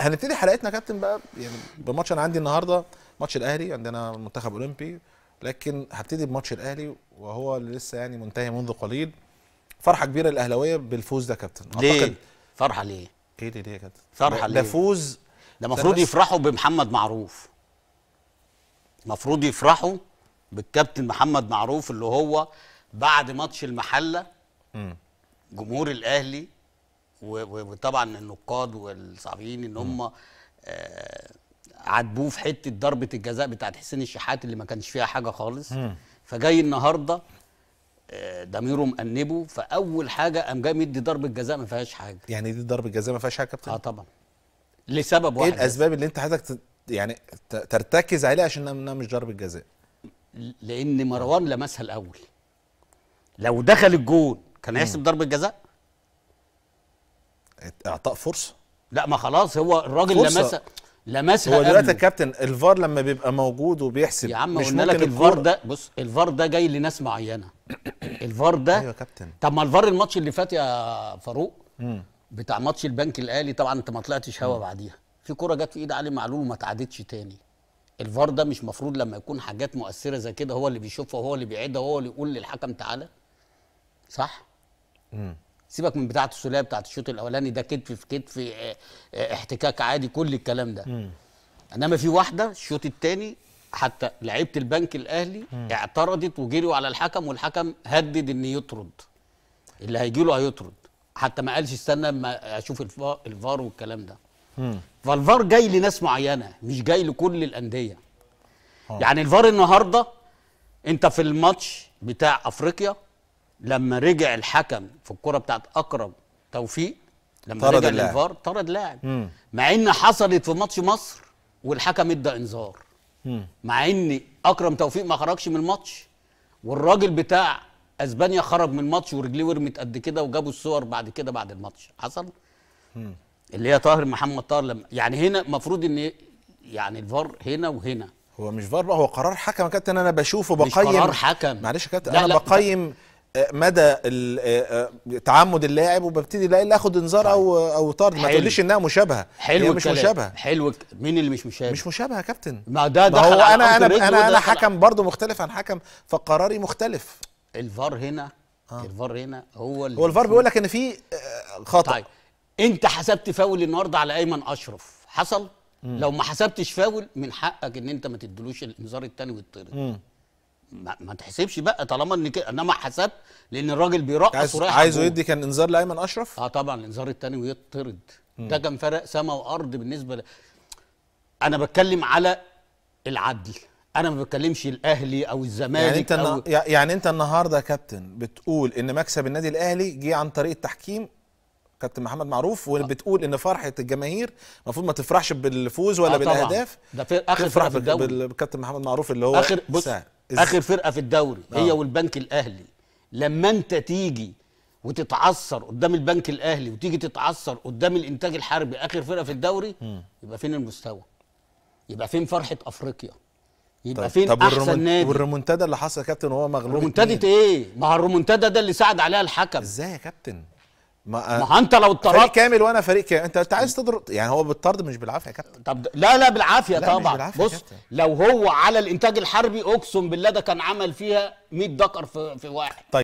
هنبتدي حلقتنا يا كابتن بقى يعني بماتش انا عندي النهارده ماتش الاهلي عندنا منتخب اولمبي لكن هبتدي بماتش الاهلي وهو اللي لسه يعني منتهي منذ قليل فرحه كبيره للاهلاويه بالفوز ده كابتن ليه؟ اعتقد فرحه ليه؟ ايه ليه ليه يا كابتن؟ فرحه ليه؟ ده فوز ده المفروض يفرحوا بمحمد معروف المفروض يفرحوا بالكابتن محمد معروف اللي هو بعد ماتش المحله م. جمهور الاهلي وطبعا النقاد والصحفيين ان هم آه، عاتبوه في حته ضربه الجزاء بتاعت حسين الشحات اللي ما كانش فيها حاجه خالص م. فجاي النهارده آه، ضميره مأنبه فاول حاجه قام جاي مدي ضربه جزاء ما فيهاش حاجه يعني دي ضربه جزاء ما فيهاش حاجه كابتن اه طبعا لسبب واحد ايه الاسباب اللي انت حضرتك يعني ترتكز عليها عشان انها مش ضربه جزاء لان مروان لمسها الاول لو دخل الجون كان هيحسب ضربه جزاء اعطاء فرصه لا ما خلاص هو الراجل لمسها لمسها هو دلوقتي يا كابتن الفار لما بيبقى موجود وبيحسب يا عم مش قلنا لك الفار ده بص الفار ده جاي لناس معينه الفار ده ايوه يا كابتن طب ما الفار الماتش اللي فات يا فاروق بتاع ماتش البنك الاهلي طبعا انت ما طلعتش هوا بعديها في كره جت في ايد علي معلول وما اتعادتش تاني الفار ده مش مفروض لما يكون حاجات مؤثره زي كده هو اللي بيشوفها وهو اللي بيعيدها وهو اللي يقول للحكم تعالى صح؟ امم سيبك من بتاعه الثلاثيه بتاعه الشوط الاولاني ده كتف في كتف آه، آه، احتكاك عادي كل الكلام ده مم. انما في واحده الشوط الثاني حتى لعيبه البنك الاهلي مم. اعترضت وجريوا على الحكم والحكم هدد ان يطرد اللي هيجي له هيطرد حتى ما قالش استنى اما اشوف الفار والكلام ده مم. فالفار جاي لناس معينه مش جاي لكل الانديه آه. يعني الفار النهارده انت في الماتش بتاع افريقيا لما رجع الحكم في الكره بتاعت اكرم توفيق لما طرد رجع اللاعب. طرد لاعب مع ان حصلت في ماتش مصر والحكم ادى انذار مع ان اكرم توفيق ما خرجش من الماتش والراجل بتاع اسبانيا خرج من الماتش ورجليه ورمت قد كده وجابوا الصور بعد كده بعد الماتش حصل مم. اللي هي طاهر محمد طاهر لما يعني هنا المفروض ان يعني الفار هنا وهنا هو مش فار بقى هو قرار حكم يا كابتن انا بشوفه بقيم مش قرار حكم معلش يا كابتن انا لا بقيم مدى آه، آه، تعمد اللاعب وببتدي الاقي اخد انذار طيب. او او طرد ما تقوليش انها مشابهه حلو مش مشابهه حلو مين اللي مش مشابه مش مشابهه يا كابتن ما ده ده هو انا انا انا انا حكم برضه مختلف عن حكم فقراري مختلف الفار هنا آه. الفار هنا هو اللي هو الفار بيقول لك ان في آه، خطا طيب انت حسبت فاول النهارده على ايمن اشرف حصل مم. لو ما حسبتش فاول من حقك ان انت ما تدلوش الانذار الثاني والطرد ما, ما تحسبش بقى طالما ان كده انما حسبت لان الراجل بيرقص ورايح عايزه يدي كان انذار لايمن اشرف اه طبعا الانذار الثاني ويطرد ده كان فرق سما وارض بالنسبه ل... انا بتكلم على العدل انا ما بتكلمش الاهلي او الزمالك يعني انت أو... يعني انت النهارده يا كابتن بتقول ان مكسب النادي الاهلي جه عن طريق التحكيم كابتن محمد معروف وبتقول ان فرحه الجماهير المفروض ما تفرحش بالفوز ولا آه بالاهداف ده في اخر فرح بالكابتن محمد معروف اللي هو اخر بص سهل. اخر فرقه في الدوري آه. هي والبنك الاهلي لما انت تيجي وتتعثر قدام البنك الاهلي وتيجي تتعثر قدام الانتاج الحربي اخر فرقه في الدوري م. يبقى فين المستوى يبقى فين فرحه افريقيا يبقى طيب فين طيب احسن والرمون... نادي والريمونتادا اللي حصل يا كابتن وهو مغلوب ريمونتادا ايه ما هو الريمونتادا ده اللي ساعد عليها الحكم ازاي يا كابتن ما, ما انت لو اتطردت فريق كامل وانا فريق كامل انت انت عايز تضرب يعني هو بالطرد مش بالعافيه يا كابتن طب لا لا بالعافيه لا طبعا بالعافية بص كابتن. لو هو على الانتاج الحربي اقسم بالله ده كان عمل فيها 100 دكر في, في واحد طيب